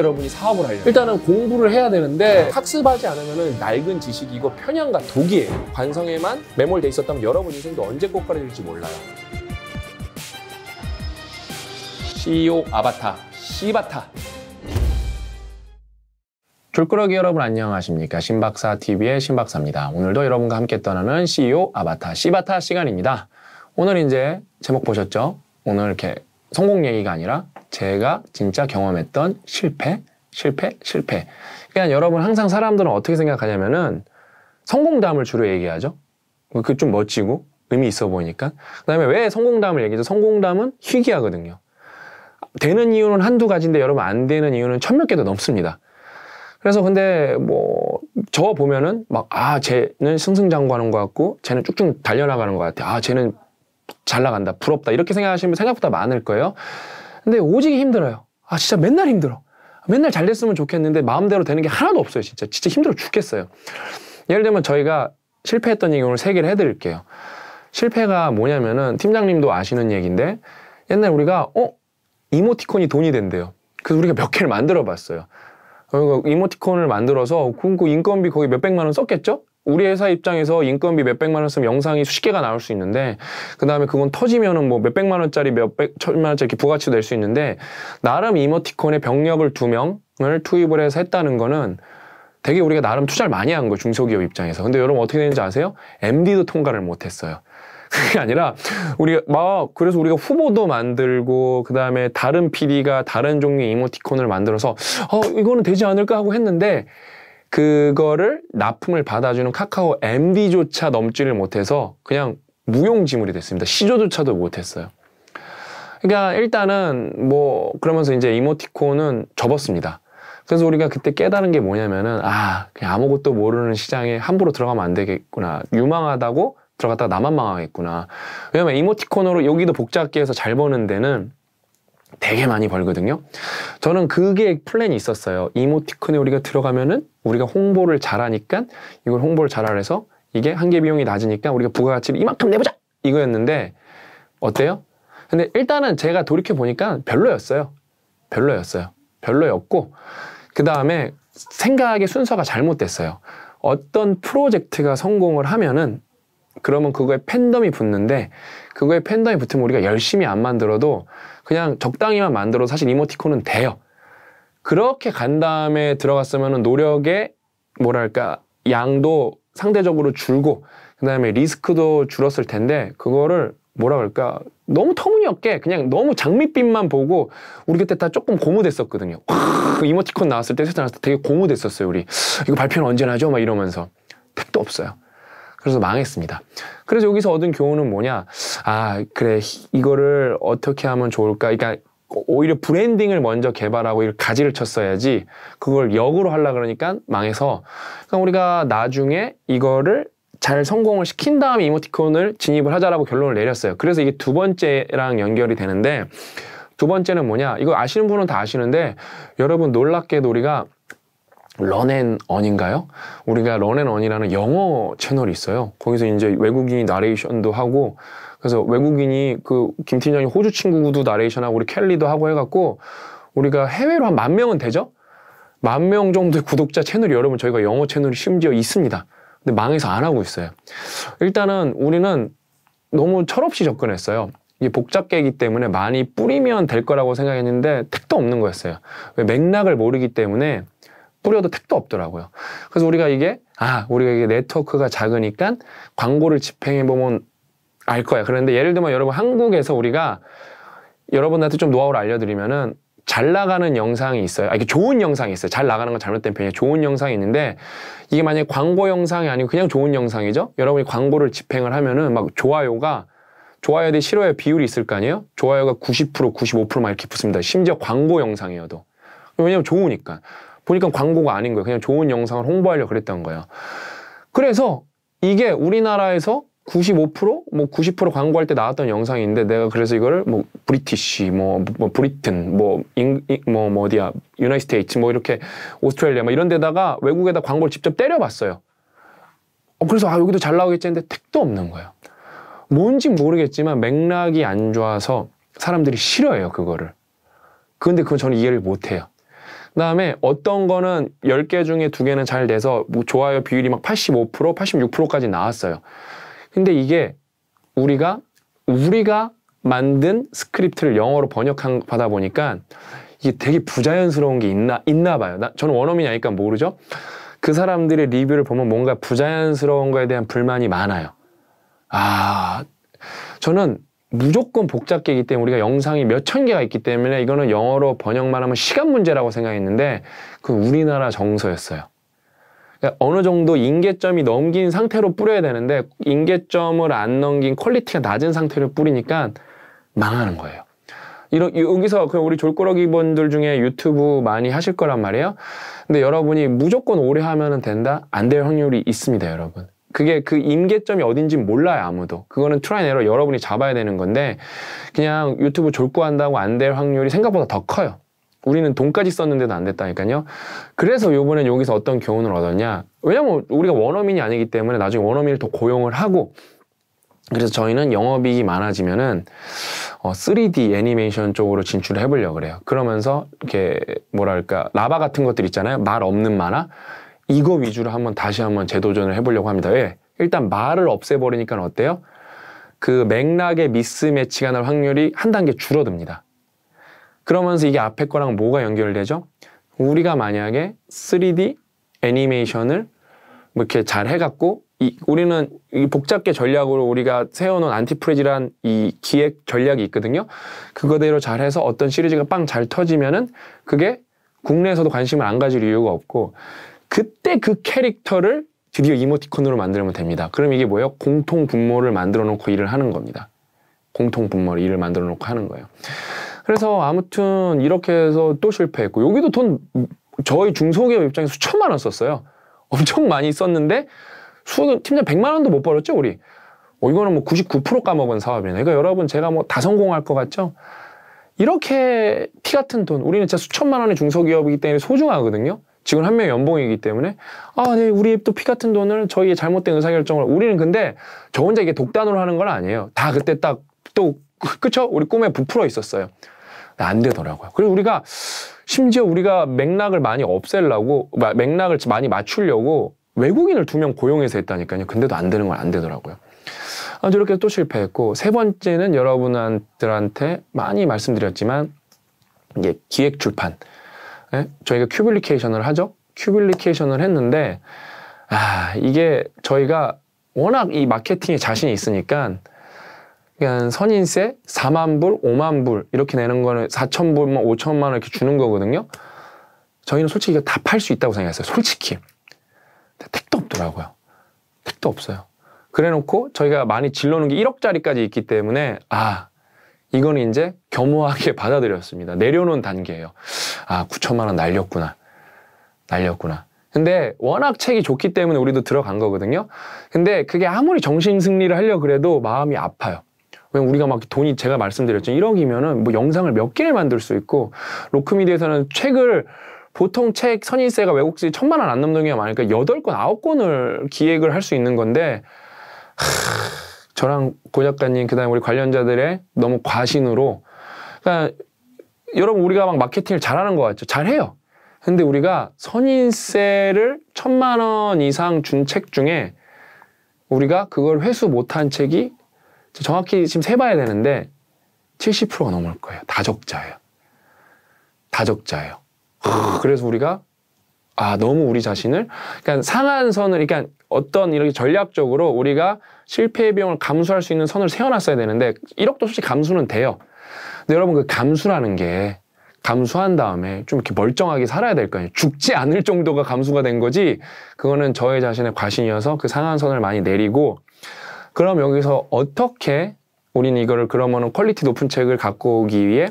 여러분이 사업을 하려면 일단은 공부를 해야 되는데 학습하지 않으면 낡은 지식이고 편향과 독이에요. 관성에만 매몰돼 있었다면 여러분 인생도 언제 꽃가루질지 몰라요. CEO 아바타, 시바타. 줄꾸러기 여러분 안녕하십니까 신박사 TV의 신박사입니다. 오늘도 여러분과 함께 떠나는 CEO 아바타 시바타 시간입니다. 오늘 이제 제목 보셨죠? 오늘 이렇게 성공 얘기가 아니라 제가 진짜 경험했던 실패, 실패, 실패. 그냥 그러니까 여러분 항상 사람들은 어떻게 생각하냐면은 성공담을 주로 얘기하죠. 뭐 그좀 멋지고 의미 있어 보이니까. 그다음에 왜 성공담을 얘기하죠? 성공담은 희귀하거든요. 되는 이유는 한두 가지인데 여러분 안 되는 이유는 천몇 개도 넘습니다. 그래서 근데 뭐 저 보면은 막 아 쟤는 승승장구하는 것 같고 쟤는 쭉쭉 달려나가는 것 같아. 아 쟤는 잘 나간다, 부럽다 이렇게 생각하시면 생각보다 많을 거예요. 근데 오직 힘들어요. 아 진짜 맨날 힘들어. 맨날 잘 됐으면 좋겠는데 마음대로 되는 게 하나도 없어요. 진짜 진짜 힘들어 죽겠어요. 예를 들면 저희가 실패했던 경우를 세 개를 해드릴게요. 실패가 뭐냐면은 팀장님도 아시는 얘기인데 옛날 우리가 어 이모티콘이 돈이 된대요. 그래서 우리가 몇 개를 만들어 봤어요. 이모티콘을 만들어서 그 인건비 거기 몇 백만 원 썼겠죠? 우리 회사 입장에서 인건비 몇백만 원 쓰면 영상이 수십 개가 나올 수 있는데 그 다음에 그건 터지면은 뭐 몇백만 원짜리 몇백 천만 원짜리 부가치도 낼수 있는데 나름 이모티콘에 병력을 두 명을 투입을 해서 했다는 거는 되게 우리가 나름 투자를 많이 한 거예요 중소기업 입장에서 근데 여러분 어떻게 되는지 아세요? MD도 통과를 못했어요 그게 아니라 우리가 막 그래서 우리가 후보도 만들고 그 다음에 다른 PD가 다른 종류의 이모티콘을 만들어서 어 이거는 되지 않을까 하고 했는데 그거를 납품을 받아주는 카카오 MD조차 넘지를 못해서 그냥 무용지물이 됐습니다. 시조조차도 못했어요. 그러니까 일단은 뭐 그러면서 이제 이모티콘은 접었습니다. 그래서 우리가 그때 깨달은 게 뭐냐면은 아 그냥 아무것도 모르는 시장에 함부로 들어가면 안 되겠구나 유망하다고 들어갔다가 나만 망하겠구나 왜냐면 이모티콘으로 여기도 복잡게 해서 잘 버는 데는 되게 많이 벌거든요. 저는 그게 플랜이 있었어요. 이모티콘에 우리가 들어가면은 우리가 홍보를 잘하니까 이걸 홍보를 잘하라 해서 이게 한 개 비용이 낮으니까 우리가 부가가치를 이만큼 내보자! 이거였는데 어때요? 근데 일단은 제가 돌이켜보니까 별로였어요. 별로였어요. 별로였고 그 다음에 생각의 순서가 잘못됐어요. 어떤 프로젝트가 성공을 하면은 그러면 그거에 팬덤이 붙는데 그거에 팬덤이 붙으면 우리가 열심히 안 만들어도 그냥 적당히만 만들어도 사실 이모티콘은 돼요. 그렇게 간 다음에 들어갔으면 노력의 뭐랄까 양도 상대적으로 줄고 그 다음에 리스크도 줄었을 텐데 그거를 뭐라 그럴까 너무 터무니없게 그냥 너무 장밋빛만 보고 우리 그때 다 조금 고무됐었거든요 와, 이모티콘 나왔을 때 세상 나왔을 때 되게 고무됐었어요 우리 이거 발표는 언제 나죠? 막 이러면서 택도 없어요 그래서 망했습니다. 그래서 여기서 얻은 교훈은 뭐냐? 아, 그래. 이거를 어떻게 하면 좋을까? 그러니까 오히려 브랜딩을 먼저 개발하고 이걸 가지를 쳤어야지 그걸 역으로 하려 그러니까 망해서 그러니까 우리가 나중에 이거를 잘 성공을 시킨 다음에 이모티콘을 진입을 하자라고 결론을 내렸어요. 그래서 이게 두 번째랑 연결이 되는데 두 번째는 뭐냐? 이거 아시는 분은 다 아시는데 여러분 놀랍게도 우리가 런앤언인가요? 우리가 런앤언이라는 영어 채널이 있어요. 거기서 이제 외국인이 나레이션도 하고 그래서 외국인이 그김 팀장이 호주 친구도 나레이션하고 우리 켈리도 하고 해갖고 우리가 해외로 한 만 명은 되죠? 만 명 정도의 구독자 채널이 여러분 저희가 영어 채널이 심지어 있습니다. 근데 망해서 안 하고 있어요. 일단은 우리는 너무 철없이 접근했어요. 이게 복잡계이기 때문에 많이 뿌리면 될 거라고 생각했는데 택도 없는 거였어요. 왜 맥락을 모르기 때문에 뿌려도 택도 없더라고요. 그래서 우리가 이게 아 우리가 이게 네트워크가 작으니까 광고를 집행해 보면 알 거야. 그런데 예를 들면 여러분 한국에서 우리가 여러분한테 좀 노하우를 알려드리면은 잘 나가는 영상이 있어요. 아, 이게 좋은 영상이 있어요. 잘 나가는 건 잘못된 편이에요. 좋은 영상이 있는데 이게 만약에 광고 영상이 아니고 그냥 좋은 영상이죠. 여러분이 광고를 집행을 하면은 막 좋아요가 좋아요 대 싫어요 비율이 있을 거 아니에요? 좋아요가 90% 95%막 이렇게 붙습니다. 심지어 광고 영상이어도. 왜냐면 좋으니까. 보니까 광고가 아닌 거예요. 그냥 좋은 영상을 홍보하려고 그랬던 거예요. 그래서 이게 우리나라에서 95%? 뭐 90% 광고할 때 나왔던 영상인데 내가 그래서 이거를 뭐 브리티시, 뭐, 뭐 브리튼, 뭐, 인, 뭐, 뭐 어디야, 유나이스테이츠, 뭐 이렇게 오스트레일리아 뭐 이런 데다가 외국에다 광고를 직접 때려봤어요. 어, 그래서 아, 여기도 잘 나오겠지 했는데 택도 없는 거예요. 뭔지 모르겠지만 맥락이 안 좋아서 사람들이 싫어해요, 그거를. 근데 그건 저는 이해를 못해요. 그다음에 어떤 거는 10개 중에 2개는 잘 돼서 뭐 좋아요 비율이 막 85%, 86%까지 나왔어요. 근데 이게 우리가 우리가 만든 스크립트를 영어로 번역한 받아 보니까 이게 되게 부자연스러운 게 있나 있나 봐요. 나, 저는 원어민이 아니까 모르죠. 그 사람들의 리뷰를 보면 뭔가 부자연스러운 거에 대한 불만이 많아요. 아, 저는 무조건 복잡계이기 때문에 우리가 영상이 몇 천 개가 있기 때문에 이거는 영어로 번역만 하면 시간 문제라고 생각했는데 그 우리나라 정서였어요. 그러니까 어느 정도 인계점이 넘긴 상태로 뿌려야 되는데 인계점을 안 넘긴 퀄리티가 낮은 상태로 뿌리니까 망하는 거예요. 이런 여기서 그 우리 졸꾸러기 분들 중에 유튜브 많이 하실 거란 말이에요. 근데 여러분이 무조건 오래 하면 된다? 안 될 확률이 있습니다, 여러분. 그게 그 임계점이 어딘지 몰라요 아무도 그거는 트라이애러 여러분이 잡아야 되는 건데 그냥 유튜브 졸구한다고 안 될 확률이 생각보다 더 커요 우리는 돈까지 썼는데도 안 됐다니까요 그래서 요번엔 여기서 어떤 교훈을 얻었냐 왜냐면 우리가 원어민이 아니기 때문에 나중에 원어민을 더 고용을 하고 그래서 저희는 영업이익이 많아지면은 어, 3D 애니메이션 쪽으로 진출을 해보려고 그래요. 그러면서 이렇게 뭐랄까 라바 같은 것들 있잖아요. 말 없는 만화 이거 위주로 한번 다시 한번 재도전을 해보려고 합니다. 왜? 예, 일단 말을 없애버리니까 어때요? 그 맥락의 미스매치가 날 확률이 한 단계 줄어듭니다. 그러면서 이게 앞에 거랑 뭐가 연결되죠? 우리가 만약에 3D 애니메이션을 뭐 이렇게 잘 해갖고 이, 우리는 이복잡계 전략으로 우리가 세워놓은 안티프레지란 이 기획 전략이 있거든요. 그거대로 잘해서 어떤 시리즈가 빵 잘 터지면은 그게 국내에서도 관심을 안 가질 이유가 없고 그때 그 캐릭터를 드디어 이모티콘으로 만들면 됩니다. 그럼 이게 뭐예요? 공통 분모를 만들어 놓고 일을 하는 겁니다. 공통 분모를 일을 만들어 놓고 하는 거예요. 그래서 아무튼 이렇게 해서 또 실패했고 여기도 돈 저희 중소기업 입장에서 수천만 원 썼어요. 엄청 많이 썼는데 수 팀장 100만 원도 못 벌었죠 우리. 어, 이거는 뭐 99% 까먹은 사업이네. 그러니까 여러분 제가 뭐 다 성공할 것 같죠? 이렇게 피 같은 돈 우리는 진짜 수천만 원의 중소기업이기 때문에 소중하거든요. 지금 한 명의 연봉이기 때문에 아, 네, 우리 또 피 같은 돈을 저희의 잘못된 의사결정을 우리는 근데 저 혼자 이게 독단으로 하는 건 아니에요. 다 그때 딱 또 그쵸? 우리 꿈에 부풀어 있었어요. 안 되더라고요. 그리고 우리가 심지어 우리가 맥락을 많이 없애려고 맥락을 많이 맞추려고 외국인을 두 명 고용해서 했다니까요. 근데도 안 되는 건 안 되더라고요. 아, 저렇게 또 실패했고 세 번째는 여러분들한테 많이 말씀드렸지만 이게 기획 출판 예? 저희가 큐블리케이션을 하죠. 큐블리케이션을 했는데 아 이게 저희가 워낙 이 마케팅에 자신이 있으니까 그냥 선인세 4만 불, 5만 불 이렇게 내는 거는 4천 불 5천만 원 이렇게 주는 거거든요. 저희는 솔직히 이거 다팔 수 있다고 생각했어요. 솔직히 택도 없더라고요. 택도 없어요. 그래놓고 저희가 많이 질러놓은 게 1억짜리까지 있기 때문에 아 이건 이제 겸허하게 받아들였습니다. 내려놓은 단계예요. 아, 9천만 원 날렸구나. 날렸구나. 근데 워낙 책이 좋기 때문에 우리도 들어간 거거든요. 근데 그게 아무리 정신 승리를 하려 그래도 마음이 아파요. 왜냐면 우리가 막 돈이 제가 말씀드렸죠. 1억이면은 뭐 영상을 몇 개를 만들 수 있고 로크미디에서는 책을 보통 책 선인세가 외국지 천만 원 안 넘는 게 많으니까 여덟 권 아홉 권을 기획을 할 수 있는 건데 하... 저랑 고 작가님 그다음에 우리 관련자들의 너무 과신으로 그러니까 여러분 우리가 막 마케팅을 잘하는 것 같죠 잘해요 근데 우리가 선인세를 천만 원 이상 준 책 중에 우리가 그걸 회수 못한 책이 정확히 지금 세봐야 되는데 70%가 넘을 거예요 다 적자예요 다 적자예요 그래서 우리가 아 너무 우리 자신을 그러니까 상한 선을 그러니까 어떤 이렇게 전략적으로 우리가 실패의 비용을 감수할 수 있는 선을 세워놨어야 되는데 1억도 솔직히 감수는 돼요. 근데 여러분 그 감수라는 게 감수한 다음에 좀 이렇게 멀쩡하게 살아야 될 거 아니에요. 죽지 않을 정도가 감수가 된 거지. 그거는 저의 자신의 과신이어서 그 상한 선을 많이 내리고 그럼 여기서 어떻게 우리는 이거를 그러면은 퀄리티 높은 책을 갖고 오기 위해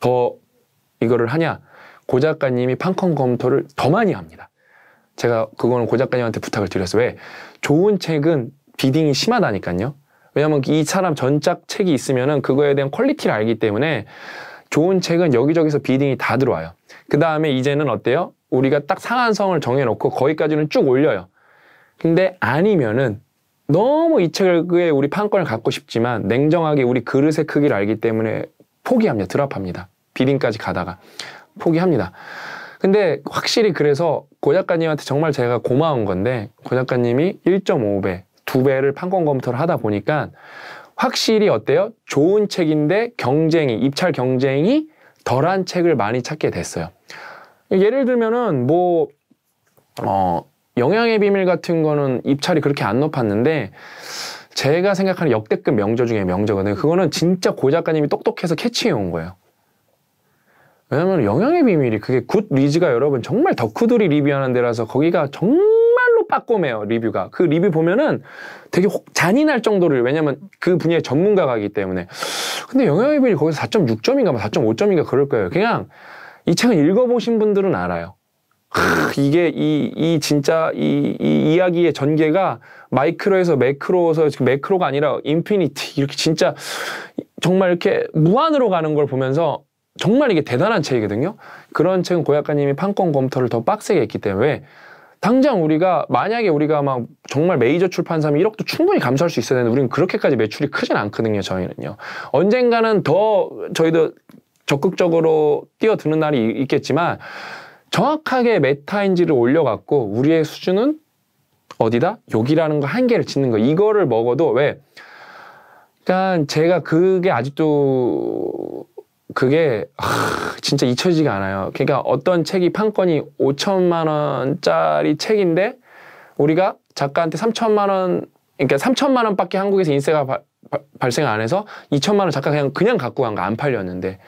더 이거를 하냐? 고 작가님이 판권 검토를 더 많이 합니다. 제가 그거는 고 작가님한테 부탁을 드려서 왜? 좋은 책은 비딩이 심하다니까요. 왜냐하면 이 사람 전작 책이 있으면은 그거에 대한 퀄리티를 알기 때문에 좋은 책은 여기저기서 비딩이 다 들어와요. 그 다음에 이제는 어때요? 우리가 딱 상한선을 정해놓고 거기까지는 쭉 올려요. 근데 아니면은 너무 이책의 우리 판권을 갖고 싶지만 냉정하게 우리 그릇의 크기를 알기 때문에 포기합니다. 드랍합니다. 비딩까지 가다가. 포기합니다. 근데 확실히 그래서 고 작가님한테 정말 제가 고마운 건데 고 작가님이 1.5배, 2배를 판권 검토를 하다 보니까 확실히 어때요? 좋은 책인데 경쟁이, 입찰 경쟁이 덜한 책을 많이 찾게 됐어요. 예를 들면은 뭐, 어, 영양의 비밀 같은 거는 입찰이 그렇게 안 높았는데, 제가 생각하는 역대급 명저 중에 명저거든요. 그거는 진짜 고 작가님이 똑똑해서 캐치해 온 거예요. 왜냐면 영향의 비밀이 그게 굿 리즈가 여러분 정말 덕후들이 리뷰하는 데라서 거기가 정말로 빠꼼해요 리뷰가 그 리뷰 보면은 되게 혹 잔인할 정도를 왜냐면 그 분야의 전문가가기 때문에 근데 영향의 비밀이 거기서 4.6점인가 4.5점인가 뭐 그럴 거예요 그냥 이 책은 읽어보신 분들은 알아요 하, 이게 이, 이 진짜 이, 이 이야기의 전개가 마이크로에서 매크로에서 매크로가 아니라 인피니티 이렇게 진짜 정말 이렇게 무한으로 가는 걸 보면서 정말 이게 대단한 책이거든요. 그런 책은 고약가님이 판권 검토를 더 빡세게 했기 때문에 당장 우리가 만약에 우리가 막 정말 메이저 출판사면 1억도 충분히 감수할 수 있어야 되는데 우리는 그렇게까지 매출이 크진 않거든요. 저희는요. 언젠가는 더 저희도 적극적으로 뛰어드는 날이 있겠지만 정확하게 메타인지를 올려갖고 우리의 수준은 어디다? 여기라는 거한 개를 짓는 거. 이거를 먹어도 왜? 그러니까 제가 그게 아직도 그게 하, 진짜 잊혀지지가 않아요. 그러니까 어떤 책이 판권이 5천만 원짜리 책인데 우리가 작가한테 3천만 원 그러니까 3천만 원밖에 한국에서 인세가 바, 바, 발생 안 해서 2천만 원 작가 그냥 그냥 갖고 간 거 안 팔렸는데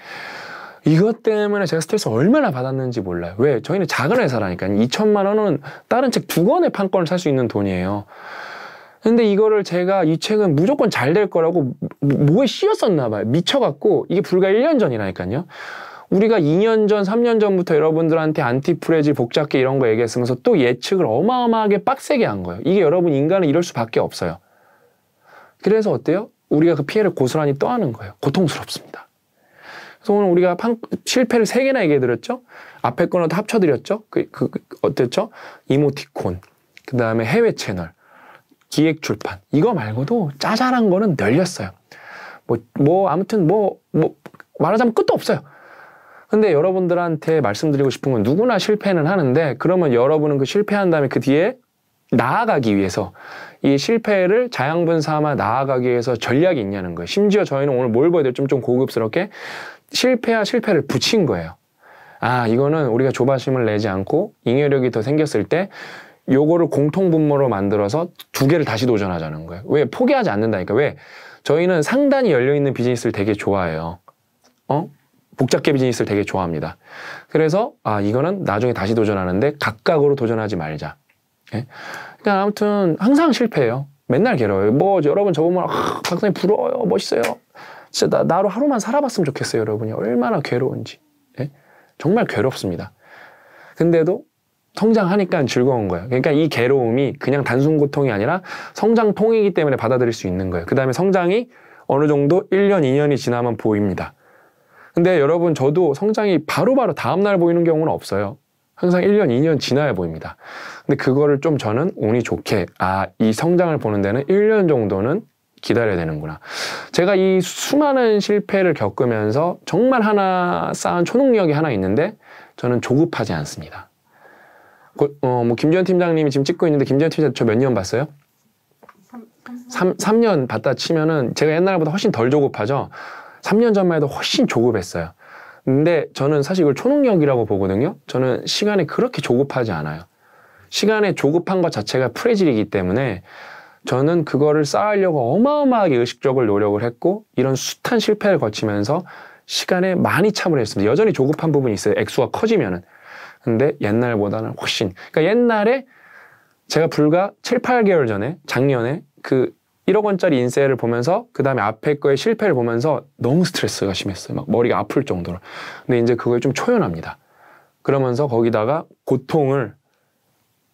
이것 때문에 제가 스트레스 얼마나 받았는지 몰라요. 왜? 저희는 작은 회사라니까 2천만 원은 다른 책 두 권의 판권을 살 수 있는 돈이에요. 근데 이거를 제가 이 책은 무조건 잘 될 거라고 뭐에 씌었었나 봐요. 미쳐갖고 이게 불과 1년 전이라니까요. 우리가 2년 전, 3년 전부터 여러분들한테 안티프레지, 복잡계 이런 거 얘기했으면서 또 예측을 어마어마하게 빡세게 한 거예요. 이게 여러분 인간은 이럴 수밖에 없어요. 그래서 어때요? 우리가 그 피해를 고스란히 떠하는 거예요. 고통스럽습니다. 그래서 오늘 우리가 판, 실패를 세 개나 얘기해 드렸죠? 앞에 거는다 합쳐드렸죠? 그, 그, 그 어땠죠? 이모티콘, 그 다음에 해외 채널, 기획 출판 이거 말고도 짜잘한 거는 늘렸어요 뭐, 뭐 아무튼 뭐, 뭐 말하자면 끝도 없어요. 근데 여러분들한테 말씀드리고 싶은 건 누구나 실패는 하는데 그러면 여러분은 그 실패한 다음에 그 뒤에 나아가기 위해서 이 실패를 자양분 삼아 나아가기 위해서 전략이 있냐는 거예요. 심지어 저희는 오늘 뭘 보여야 될지 좀, 좀 고급스럽게 실패와 실패를 붙인 거예요. 아, 이거는 우리가 조바심을 내지 않고 잉여력이 더 생겼을 때 요거를 공통분모로 만들어서 두 개를 다시 도전하자는 거예요. 왜? 포기하지 않는다니까. 왜? 저희는 상단이 열려있는 비즈니스를 되게 좋아해요. 어? 복잡계 비즈니스를 되게 좋아합니다. 그래서 아 이거는 나중에 다시 도전하는데 각각으로 도전하지 말자. 예? 그러니까 아무튼 항상 실패해요. 맨날 괴로워요. 뭐 여러분 저 보면 아, 박사님 부러워요. 멋있어요. 진짜 나, 나로 하루만 살아봤으면 좋겠어요. 여러분이 얼마나 괴로운지. 예? 정말 괴롭습니다. 근데도 성장하니까 즐거운 거예요. 그러니까 이 괴로움이 그냥 단순 고통이 아니라 성장통이기 때문에 받아들일 수 있는 거예요. 그 다음에 성장이 어느 정도 1년, 2년이 지나면 보입니다. 근데 여러분 저도 성장이 바로바로 다음날 보이는 경우는 없어요. 항상 1년, 2년 지나야 보입니다. 근데 그거를 좀 저는 운이 좋게 아, 이 성장을 보는 데는 1년 정도는 기다려야 되는구나. 제가 이 수많은 실패를 겪으면서 정말 하나 쌓은 초능력이 하나 있는데 저는 조급하지 않습니다. 고, 그, 어, 뭐 김지현 팀장님이 지금 찍고 있는데 김지현 팀장님 저 몇 년 봤어요? 3, 3년 봤다 치면은 제가 옛날보다 훨씬 덜 조급하죠. 3년 전만 해도 훨씬 조급했어요. 근데 저는 사실 이걸 초능력이라고 보거든요. 저는 시간에 그렇게 조급하지 않아요. 시간에 조급한 것 자체가 프레질이기 때문에 저는 그거를 쌓으려고 어마어마하게 의식적으로 노력을 했고 이런 숱한 실패를 거치면서 시간에 많이 참을 했습니다. 여전히 조급한 부분이 있어요. 액수가 커지면은. 근데 옛날보다는 훨씬. 그러니까 옛날에 제가 불과 7, 8개월 전에 작년에 그 1억 원짜리 인세를 보면서 그 다음에 앞에 거의 실패를 보면서 너무 스트레스가 심했어요. 막 머리가 아플 정도로. 근데 이제 그걸 좀 초연합니다. 그러면서 거기다가 고통을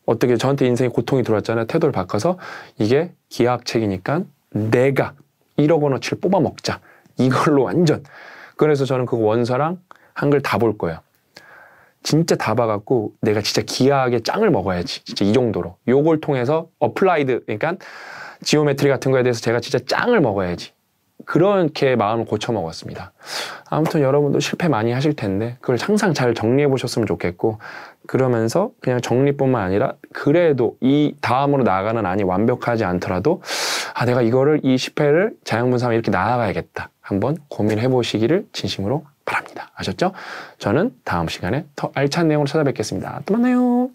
어떻게 저한테 인생에 고통이 들어왔잖아요. 태도를 바꿔서 이게 기하학책이니까 내가 1억 원어치를 뽑아먹자. 이걸로 완전. 그래서 저는 그 원서랑 한글 다 볼 거예요. 진짜 다 봐갖고 내가 진짜 기하게 짱을 먹어야지. 진짜 이 정도로. 요걸 통해서 어플라이드, 그러니까 지오메트리 같은 거에 대해서 제가 진짜 짱을 먹어야지. 그렇게 마음을 고쳐 먹었습니다. 아무튼 여러분도 실패 많이 하실 텐데 그걸 항상 잘 정리해 보셨으면 좋겠고 그러면서 그냥 정리뿐만 아니라 그래도 이 다음으로 나아가는 안이 완벽하지 않더라도 아 내가 이거를 이 실패를 자연분삼에 이렇게 나아가야겠다. 한번 고민해 보시기를 진심으로 바랍니다. 아셨죠? 저는 다음 시간에 더 알찬 내용으로 찾아뵙겠습니다. 또 만나요.